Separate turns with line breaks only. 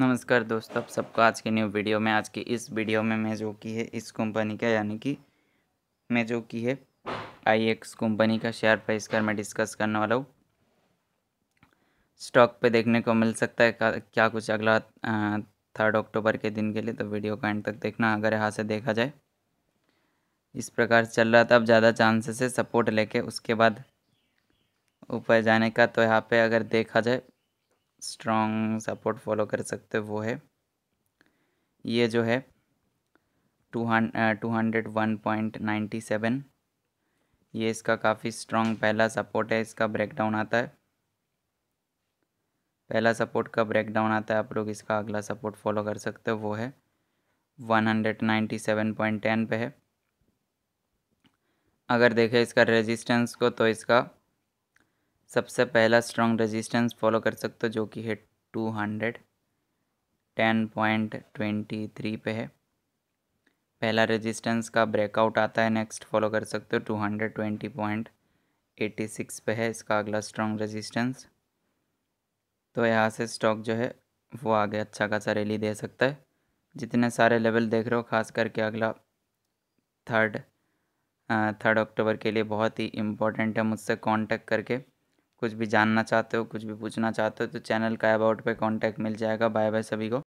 नमस्कार दोस्तों आप सबको आज के न्यू वीडियो में आज के इस वीडियो में मैं जो की है इस कंपनी का यानी कि मैं जो की है आई एक्स कंपनी का शेयर प्राइस का मैं डिस्कस करने वाला हूँ स्टॉक पे देखने को मिल सकता है क्या कुछ अगला थर्ड अक्टूबर के दिन के लिए तो वीडियो का एंड तक देखना अगर यहाँ से देखा जाए इस प्रकार चल रहा था अब ज़्यादा चांसेस है सपोर्ट लेके उसके बाद ऊपर जाने का तो यहाँ पे अगर देखा जाए स्ट्रॉन्ग सपोर्ट फॉलो कर सकते हो वो है ये जो है two two hundred one point ninety seven ये इसका काफ़ी स्ट्रॉन्ग पहला सपोर्ट है इसका ब्रेकडाउन आता है पहला सपोर्ट का ब्रेकडाउन आता है आप लोग इसका अगला सपोर्ट फॉलो कर सकते हो वो है one hundred ninety seven point ten पे है अगर देखें इसका रेजिस्टेंस को तो इसका सबसे पहला स्ट्रॉन्ग रेजिस्टेंस फॉलो कर सकते हो जो कि है two hundred ten point twenty three पे है पहला रेजिस्टेंस का ब्रेकआउट आता है नेक्स्ट फॉलो कर सकते हो two hundred twenty point eighty six पे है इसका अगला स्ट्रॉन्ग रेजिस्टेंस तो यहाँ से स्टॉक जो है वो आगे अच्छा खासा रैली दे सकता है जितने सारे लेवल देख रहे हो खास करके अगला थर्ड थर्ड अक्टूबर के लिए बहुत ही इम्पोर्टेंट है मुझसे कांटेक्ट करके कुछ भी जानना चाहते हो कुछ भी पूछना चाहते हो तो चैनल का अबाउट पे कांटेक्ट मिल जाएगा बाय बाय सभी को